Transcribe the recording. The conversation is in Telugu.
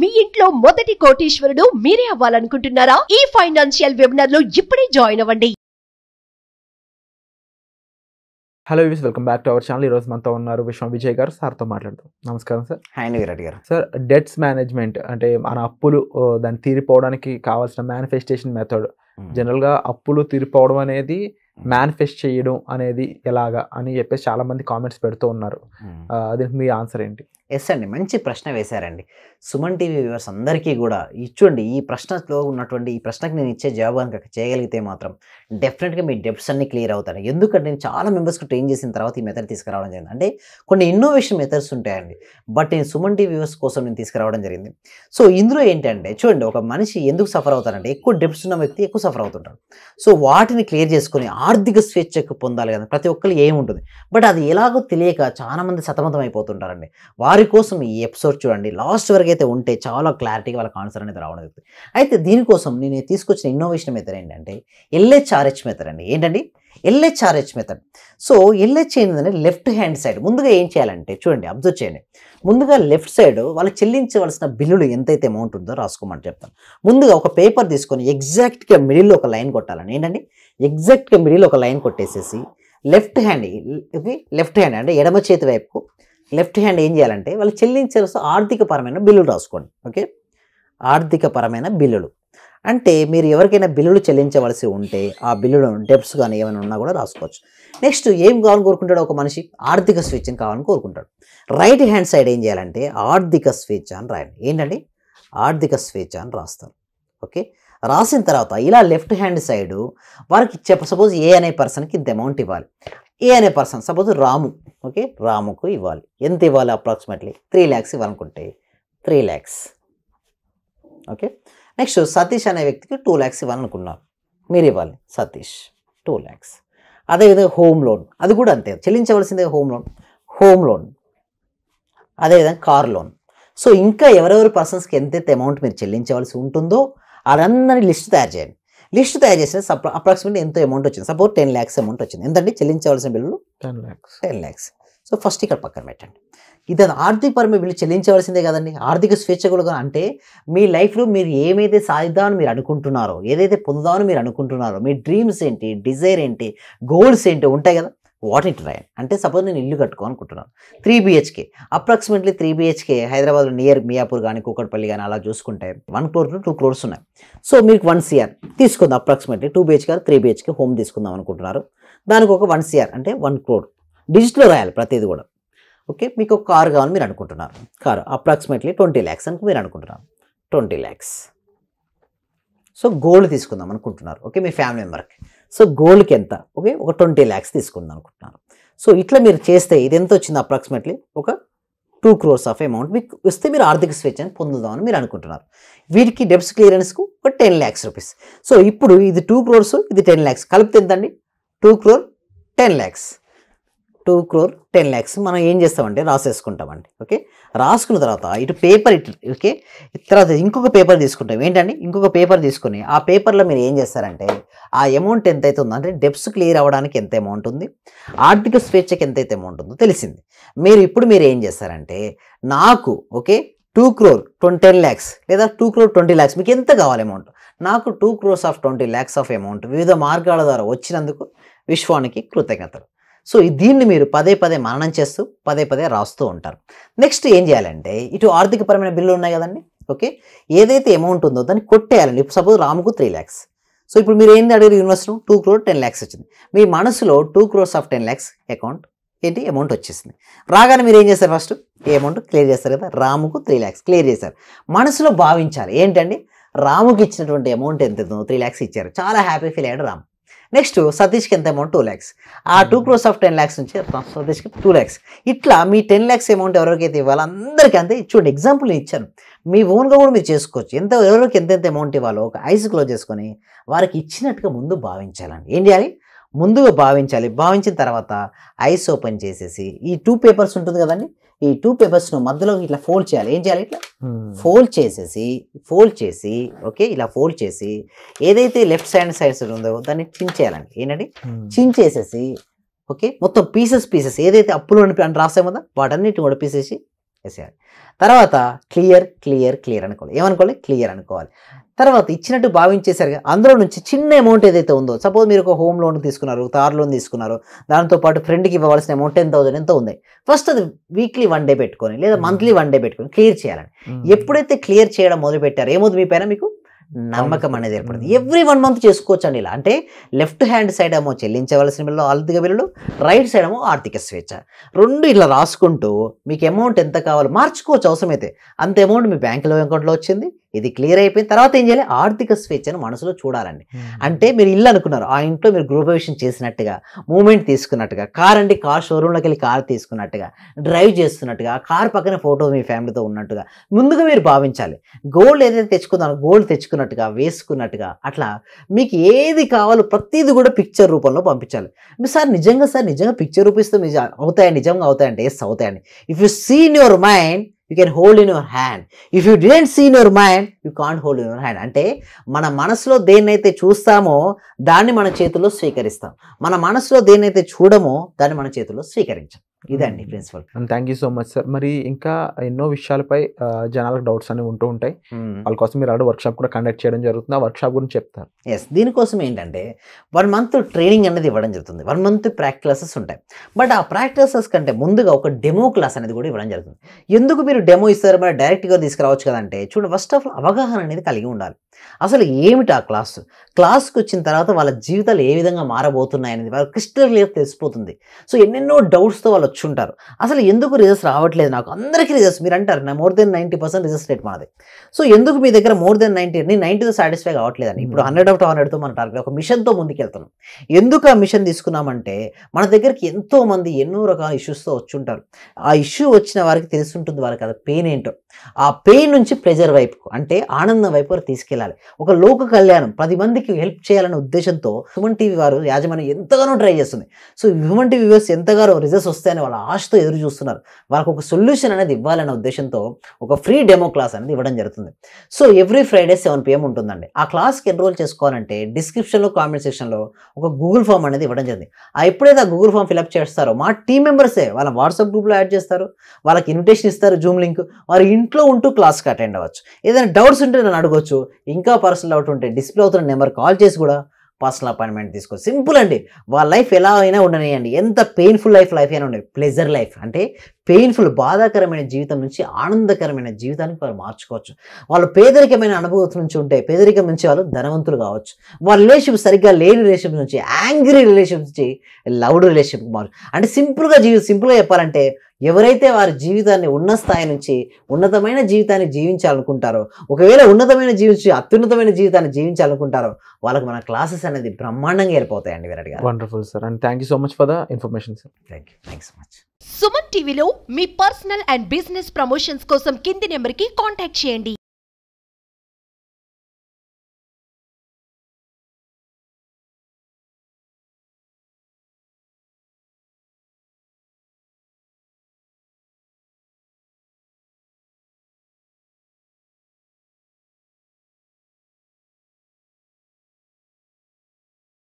మీ ఇంట్లో మొదటి కోటీశ్వరుడు మీరే అవ్వాలనుకుంటున్నారా ఈ ఫైనాన్షియల్ వెబినార్ లో ఇప్పుడే జాయిన్ అవ్వండి హలో విస్ welcome back to our channel ఈరోజు మనతో ఉన్నారు విశ్వం విజయ్ గారు సార్తో మాట్లాడుతాం నమస్కారం సార్ హాయ్ రెడ్డి గారు సార్ డెట్స్ మేనేజ్మెంట్ అంటే మన అప్పులు దాన్ని తీరిపోవడానికి కావాల్సిన మేనిఫెస్టేషన్ మెథడ్ జనరల్గా అప్పులు తీరిపోవడం అనేది మేనిఫెస్ట్ hmm. చేయడం అనేది ఎలాగా అని చెప్పేసి చాలా మంది కామెంట్స్ పెడుతూ ఉన్నారు hmm. దీనికి మీ ఆన్సర్ ఏంటి ఎస్ అండి మంచి ప్రశ్న వేశారండి సుమన్ టీవీ వ్యూవర్స్ అందరికీ కూడా ఇచ్చండి ఈ ప్రశ్నలో ఉన్నటువంటి ఈ ప్రశ్నకి నేను ఇచ్చే జవాబు కనుక చేయగలిగితే మాత్రం డెఫినెట్గా మీ డెప్స్ అన్ని క్లియర్ అవుతాను ఎందుకంటే నేను చాలా మెంబర్స్కి ట్రైన్ చేసిన తర్వాత ఈ మెథడ్ తీసుకురావడం జరిగింది అంటే కొన్ని ఇన్నోవేషన్ మెథడ్స్ ఉంటాయండి బట్ నేను సుమన్ టీవీ వ్యూవర్స్ కోసం నేను తీసుకురావడం జరిగింది సో ఇందులో ఏంటంటే చూడండి ఒక మనిషి ఎందుకు సఫర్ అవుతారంటే ఎక్కువ డెప్స్ ఉన్న వ్యక్తి ఎక్కువ సఫర్ అవుతుంటారు సో వాటిని క్లియర్ చేసుకొని ఆర్థిక స్వేచ్ఛకు పొందాలి కదా ప్రతి ఒక్కరు ఏముంటుంది బట్ అది ఎలాగో తెలియక చాలామంది సతమతం అయిపోతుంటారండి వారి కోసం ఈ ఎపిసోడ్ చూడండి లాస్ట్ వరకు అయితే ఉంటే చాలా క్లారిటీగా వాళ్ళకి ఆన్సర్ అనేది రావడం జరుగుతుంది అయితే దీనికోసం నేను తీసుకొచ్చిన ఇన్నోవేషన్ మెథడ్ ఏంటంటే ఎల్హెచ్ఆర్హెచ్ మెథడ్ అండి ఏంటండి ఎల్హెచ్ఆర్హెచ్ మెథడ్ సో ఎల్హెచ్ ఏంటంటే లెఫ్ట్ హ్యాండ్ సైడ్ ముందుగా ఏం చేయాలంటే చూడండి అబ్జర్వ్ చేయండి ముందుగా లెఫ్ట్ సైడ్ వాళ్ళు చెల్లించవలసిన బిల్లులు ఎంతైతే అమౌంట్ ఉందో రాసుకోమని చెప్తాను ముందుగా ఒక పేపర్ తీసుకొని ఎగ్జాక్ట్గా మిడిల్లో ఒక లైన్ కొట్టాలని ఏంటండి ఎగ్జాక్ట్గా మిడిల్ ఒక లైన్ కొట్టేసేసి లెఫ్ట్ హ్యాండ్ లెఫ్ట్ హ్యాండ్ అంటే ఎడమ చేతి వైపు లెఫ్ట్ హ్యాండ్ ఏం చేయాలంటే వాళ్ళు చెల్లించాల్సిన ఆర్థిక పరమైన బిల్లులు రాసుకోండి ఓకే ఆర్థిక పరమైన బిల్లులు అంటే మీరు ఎవరికైనా బిల్లులు చెల్లించవలసి ఉంటే ఆ బిల్లులను డెప్స్ కానీ ఏమైనా ఉన్నా కూడా రాసుకోవచ్చు నెక్స్ట్ ఏం కావాలని కోరుకుంటాడు ఒక మనిషి ఆర్థిక స్వేచ్ఛను కావాలని కోరుకుంటాడు రైట్ హ్యాండ్ సైడ్ ఏం చేయాలంటే ఆర్థిక స్వేచ్ఛ అని రాయండి ఏంటండి ఆర్థిక స్వేచ్ఛ అని రాస్తారు ఓకే రాసిన తర్వాత ఇలా లెఫ్ట్ హ్యాండ్ సైడు వారికి చెప్ప సపోజ్ ఏ అనే పర్సన్కి ఇంత అమౌంట్ ఇవ్వాలి ఏ అనే పర్సన్ సపోజ్ రాము ఓకే రాముకు ఇవ్వాలి ఎంత ఇవ్వాలి అప్రాక్సిమేట్లీ త్రీ ల్యాక్స్ ఇవ్వాలనుకుంటే three lakhs okay next Satish అనే వ్యక్తికి టూ ల్యాక్స్ ఇవ్వాలనుకున్నారు మీరు ఇవ్వాలి సతీష్ టూ ల్యాక్స్ అదేవిధంగా హోమ్ లోన్ అది కూడా అంతే చెల్లించవలసిందే హోమ్ లోన్ హోమ్ లోన్ అదేవిధంగా కార్ లోన్ సో ఇంకా ఎవరెవరి పర్సన్స్కి ఎంతైతే అమౌంట్ మీరు చెల్లించవలసి ఉంటుందో వాళ్ళందరి లిస్ట్ తయారు చేయండి లిస్ట్ తయారు చేసిన అప్రాక్సిమేట్ ఎంత అమౌంట్ వచ్చింది సపోజ్ టెన్ ల్యాక్స్ అమౌంట్ వచ్చింది ఎంతంటే చెల్లించవలసిన బిల్లు ten lakhs ten lakhs so first ఇక్కడ పక్కన పెట్టండి ఇది పరమే బిల్లు చెల్లించవలసిందే కదండి ఆర్థిక స్వేచ్ఛ కూడా అంటే మీ లైఫ్లో మీరు ఏమైతే సాధిద్దామని మీరు అనుకుంటున్నారో ఏదైతే పొందుదామని మీరు అనుకుంటున్నారో మీ డ్రీమ్స్ ఏంటి డిజైర్ ఏంటి గోల్స్ ఏంటి ఉంటాయి కదా వాట్ ఇట్ రైన్ అంటే సపోజ్ నేను ఇల్లు కట్టుకో అనుకుంటున్నాను three BHK approximately three BHK హైదరాబాద్లో నియర్ మియాపూర్ కానీ కూకట్పల్లి కానీ అలా చూసుకుంటే one crore to two crores ఉన్నాయి సో మీకు వన్ సిఆర్ తీసుకుందాం approximately two BHK three BHK home తీసుకుందాం అనుకుంటున్నారు దానికి ఒక వన్ సిఆర్ అంటే వన్ క్రోర్ డిజిటల్ రాయాలి ప్రతిది కూడా ఓకే మీకు ఒక కారు కావాలని మీరు అనుకుంటున్నారు కారు అప్రాక్సిమేట్లీ ట్వంటీ ల్యాక్స్ అని మీరు అనుకుంటున్నారు ట్వంటీ ల్యాక్స్ సో గోల్డ్ తీసుకుందాం అనుకుంటున్నారు ఓకే మీ ఫ్యామిలీ మెంబర్కి సో గోల్డ్కి ఎంత ఓకే ఒక ట్వంటీ ల్యాక్స్ తీసుకుందాం అనుకుంటున్నాను సో ఇట్లా మీరు చేస్తే ఇది ఎంత వచ్చింది అప్రాక్సిమేట్లీ ఒక టూ క్రోర్స్ ఆఫ్ అమౌంట్ మీకు వస్తే మీరు ఆర్థిక స్వేచ్ఛను పొందుదామని మీరు అనుకుంటున్నారు వీటికి డెప్స్ క్లియరెన్స్కు ఒక టెన్ ల్యాక్స్ రూపీస్ సో ఇప్పుడు ఇది టూ క్రోర్స్ ఇది టెన్ ల్యాక్స్ కలిపితే ఎంతండి two crore ten lakhs two crore ten lakhs మనం ఏం చేస్తామంటే రాసేసుకుంటామండి ఓకే రాసుకున్న తర్వాత ఇటు పేపర్ ఇటు ఓకే తర్వాత ఇంకొక పేపర్ తీసుకుంటాం ఏంటండి ఇంకొక పేపర్ తీసుకుని ఆ పేపర్లో మీరు ఏం చేస్తారంటే ఆ అమౌంట్ ఎంత అవుతుంది అంటే డెప్స్ క్లియర్ అవ్వడానికి ఎంత అమౌంట్ ఉంది ఆర్థిక స్వేచ్ఛకి ఎంత అయితే అమౌంట్ ఉందో తెలిసింది మీరు ఇప్పుడు మీరు ఏం చేస్తారంటే నాకు okay two crore twenty ten lakhs లేదా టూ క్రోర్ ట్వంటీ ల్యాక్స్ మీకు ఎంత కావాలి అమౌంట్ నాకు two crores of twenty lakhs of amount వివిధ మార్గాల ద్వారా వచ్చినందుకు విశ్వానికి కృతజ్ఞతలు సో దీన్ని మీరు పదే పదే మననం చేస్తూ పదే పదే రాస్తూ ఉంటారు నెక్స్ట్ ఏం చేయాలంటే ఇటు ఆర్థికపరమైన బిల్లు ఉన్నాయి కదండి ఓకే ఏదైతే అమౌంట్ ఉందో దాన్ని కొట్టేయాలండి ఇప్పుడు సపోజ్ రాముకు త్రీ ల్యాక్స్ సో ఇప్పుడు మీరు ఏంది అడిగారు university two crore ten lakhs వచ్చింది మీ మనసులో two crores of ten lakhs account ఏంటి అమౌంట్ వచ్చేసింది రాగానే మీరు ఏం చేస్తారు ఫస్ట్ ఏ అమౌంట్ క్లియర్ చేస్తారు కదా రాముకు త్రీ ల్యాక్స్ క్లియర్ చేశారు మనసులో భావించాలి ఏంటండి రాముకి ఇచ్చినటువంటి అమౌంట్ ఎంత త్రీ ల్యాక్స్ ఇచ్చారు చాలా హ్యాపీ ఫీల్ అయ్యాడు రామ్ నెక్స్ట్ సతీష్కి ఎంత అమౌంట్ టూ ల్యాక్స్ ఆ two crores of ten lakhs నుంచి సతీష్కి టూ ల్యాక్స్ ఇట్లా మీ టెన్ ల్యాక్స్ అమౌంట్ ఎవరికైతే ఇవ్వాలో అందరికీ అంతే చూడండి ఎగ్జాంపుల్ ఇచ్చాను మీ ఓన్గా కూడా మీరు చేసుకోవచ్చు ఎంత ఎవరికి ఎంతెంత అమౌంట్ ఇవ్వాలో ఒక ఐస్ క్లోజ్ చేసుకొని వారికి ఇచ్చినట్టుగా ముందు భావించాలండి ఏం చేయాలి ముందుగా భావించాలి భావించిన తర్వాత ఐస్ ఓపెన్ చేసేసి ఈ టూ పేపర్స్ ఉంటుంది కదండి ఈ టూ పేపర్స్ ను మధ్యలో ఇట్లా ఫోల్డ్ చేయాలి ఏం చేయాలి ఇట్లా ఫోల్డ్ hmm. చేసేసి ఫోల్డ్ చేసి ఓకే ఇలా ఫోల్డ్ చేసి ఏదైతే లెఫ్ట్ సైడ్ సైడ్స్ ఉందో దాన్ని చించేయాలండి ఏంటండి చించేసేసి hmm. ఓకే మొత్తం పీసెస్ పీసెస్ ఏదైతే అప్పులు అని రాస్తాం కదా వాటన్నిటి కూడా పీసేసి వేసేయాలి తర్వాత క్లియర్ క్లియర్ క్లియర్ అనుకోవాలి ఏమనుకోవాలి క్లియర్ అనుకోవాలి తర్వాత ఇచ్చినట్టు భావించేసరికి అందులో నుంచి చిన్న అమౌంట్ ఏదైతే ఉందో సపోజ్ మీరు ఒక హోమ్ లోన్ తీసుకున్నారు కార్ లోన్ తీసుకున్నారు దాంతో పాటు ఫ్రెండ్కి ఇవ్వవలసిన అమౌంట్ టెన్ థౌసండ్ ఎంత ఉంది ఫస్ట్ అది వీక్లీ వన్ డే పెట్టుకొని లేదా మంత్లీ వన్ డే పెట్టుకొని క్లియర్ చేయాలని hmm. ఎప్పుడైతే క్లియర్ చేయడం మొదలు పెట్టారు ఏమవుతుంది మీ పైన మీకు నమ్మకం అనేది ఏర్పడింది ఎవ్రీ వన్ మంత్ చేసుకోవచ్చు అండి ఇలా అంటే లెఫ్ట్ హ్యాండ్ సైడ్ ఏమో చెల్లించవలసిన బిల్లు ఆర్థిక బిల్లులు రైట్ సైడ్ ఏమో ఆర్థిక స్వేచ్ఛ రెండు ఇట్లా రాసుకుంటూ మీకు అమౌంట్ ఎంత కావాలో మార్చుకోవచ్చు అవసరమైతే అంత అమౌంట్ మీ బ్యాంకులో అకౌంట్లో వచ్చింది ఇది క్లియర్ అయిపోయిన తర్వాత ఏం చేయాలి ఆర్థిక స్వేచ్ఛను మనసులో చూడాలండి అంటే మీరు ఇల్లు అనుకున్నారు ఆ ఇంట్లో మీరు గృహప్రవేశం చేసినట్టుగా మూమెంట్ తీసుకున్నట్టుగా కార్ అండి కార్ షోరూంలోకి వెళ్ళి కార్ తీసుకున్నట్టుగా డ్రైవ్ చేస్తున్నట్టుగా కార్ పక్కన ఫోటో మీ ఫ్యామిలీతో ఉన్నట్టుగా ముందుగా మీరు భావించాలి గోల్డ్ ఏదైతే తెచ్చుకున్నారో గోల్డ్ తెచ్చుకున్నట్టుగా వేసుకున్నట్టుగా అట్లా మీకు ఏది కావాలో ప్రతిది కూడా పిక్చర్ రూపంలో పంపించాలి మీరు సార్ నిజంగా సార్ నిజంగా పిక్చర్ రూపిస్తే అవుతాయి నిజంగా అవుతాయండి ఎస్ అవుతాయండి if you seen your mind you can hold in your hand if you didn't see in your mind you can't hold in your hand అంటే మన మనసులో దేన్నైతే చూస్తామో దాన్ని మన చేతిలో స్వీకరిస్తాం మన మనసులో దేన్నైతే చూడమో దాన్ని మన చేతిలో స్వీకరించాం ఇదండి principal thank you so much sir మరి ఇంకా ఎన్నో విషయాలపై జనాలకు డౌట్స్ అనేవి ఉంటూ ఉంటాయి వాళ్ళ కోసం మీరు ఆడ వర్క్షాప్ కూడా కండక్ట్ చేయడం జరుగుతుంది ఆ వర్క్షాప్ గురించి చెప్తారు ఎస్ దీనికోసం ఏంటంటే వన్ మంత్ ట్రైనింగ్ అనేది ఇవ్వడం జరుగుతుంది వన్ మంత్ ప్రాక్టీసెస్ ఉంటాయి బట్ ఆ ప్రాక్టీసెస్ కంటే ముందుగా ఒక డెమో క్లాస్ అనేది కూడా ఇవ్వడం జరుగుతుంది ఎందుకు మీరు డెమో ఇస్తారు మరి డైరెక్ట్గా తీసుకురావచ్చు కదంటే చూడండి ఫస్ట్ ఆఫ్ ఆల్ అవగాహన అనేది కలిగి ఉండాలి అసలు ఏమిటి ఆ క్లాస్ క్లాస్కి వచ్చిన తర్వాత వాళ్ళ జీవితాలు ఏ విధంగా మారబోతున్నాయి అనేది వాళ్ళ క్రిస్టల్ క్లియర్ తెలిసిపోతుంది సో ఎన్నెన్నో డౌట్స్తో వాళ్ళు వచ్చుంటారు అసలు ఎందుకు రిజల్ట్స్ రావట్లేదు నాకు అందరికీ రిజల్ట్స్ మీరు అంటారు నా more than ninety percent results rate మాది సో ఎందుకు మీ దగ్గర మోర్ దెన్ నైంటీ నేను నైంటీతో సాటిస్ఫై కావట్లేదని ఇప్పుడు హండ్రెడ్ ఆఫ్ హండ్రెడ్తో మన టార్గెట్ ఒక మిషన్తో ముందుకెళ్తున్నాం ఎందుకు ఆ మిషన్ తీసుకున్నామంటే మన దగ్గరికి ఎంతో మంది ఎన్నో రకాల ఇష్యూస్తో వచ్చుంటారు ఆ ఇష్యూ వచ్చిన వారికి తెలుసుంటుంది వారికి అది పెయిన్ ఏంటో ఆ పెయిన్ నుంచి ప్లెజర్ వైపుకు అంటే ఆనందం వైపు తీసుకెళ్ళాలి ఒక లోక కళ్యాణం పది మందికి హెల్ప్ చేయాలనే ఉద్దేశంతో హ్యూమన్ టీవీ వారు యాజమాన్యం ఎంతగానో ట్రై చేస్తుంది సో హ్యూమన్ టీవీ వ్యూస్ ఎంతగానో రిజల్ట్స్ వస్తాయని వాళ్ళ ఆశతో ఎదురు చూస్తున్నారు వాళ్ళకు ఒక సొల్యూషన్ అనేది ఇవ్వాలనే ఉద్దేశంతో ఒక ఫ్రీ డెమో క్లాస్ అనేది ఇవ్వడం జరుగుతుంది so every Friday seven PM ఉంటుందండి ఆ క్లాస్కి ఎన్రోల్ చేసుకోవాలంటే డిస్క్రిప్షన్లో కామెంట్ సెక్షన్లో ఒక గూగుల్ ఫామ్ అనేది ఇవ్వడం జరిగింది ఆ ఎప్పుడైతే ఆ గూగుల్ ఫామ్ ఫిలప్ చేస్తారో మా టీం మెంబర్సే వాళ్ళ వాట్సాప్ గ్రూప్లో యాడ్ చేస్తారు వాళ్ళకి ఇన్విటేషన్ ఇస్తారు జూమ్ లింక్ వారు ఇంట్లో ఉంటూ క్లాస్కి అటెండ్ అవ్వచ్చు ఏదైనా డౌట్స్ ఉంటే నన్ను అడగొచ్చు ఇంకా పర్సనల్ డౌట్ ఉంటే డిస్ప్లే అవుతున్న నెంబర్ కాల్ చేసి కూడా పర్సనల్ అపాయింట్మెంట్ తీసుకో సింపుల్ అండి వాళ్ళ లైఫ్ ఎలా అయినా ఉండనియండి ఎంత పెయిన్ఫుల్ లైఫ్ లైఫ్ అయినా ఉండదు ప్లెజర్ లైఫ్ అంటే పెయిన్ఫుల్ బాధాకరమైన జీవితం నుంచి ఆనందకరమైన జీవితానికి వాళ్ళు మార్చుకోవచ్చు వాళ్ళు పేదరికమైన అనుభూతి నుంచి ఉంటే పేదరికం నుంచి వాళ్ళు ధనవంతులు కావచ్చు వాళ్ళ రిలేషన్షిప్ సరిగ్గా లేని రిలేషన్షిప్ నుంచి యాంగ్రీ రిలేషన్షిప్ నుంచి లవ్డ్ రిలేషన్షిప్ మారు అంటే సింపుల్గా జీవి సింపుల్గా చెప్పాలంటే ఎవరైతే వారి జీవితాన్ని ఉన్న స్థాయి నుంచి ఉన్నతమైన జీవితాన్ని జీవించాలనుకుంటారో ఒకవేళ ఉన్నతమైన జీవించి అత్యున్నతమైన జీవితాన్ని జీవించాలనుకుంటారో వాళ్ళకి మన క్లాసెస్ అనేది బ్రహ్మాండంగా ఏర్పడతాయండి Virat garu wonderful sir and thank you so much for the information sir thank you thank so much Suman టీవీలో మీ పర్సనల్ అండ్ బిజినెస్ ప్రమోషన్స్ కోసం కింది నెంబర్కి కాంటాక్ట్ చేయండి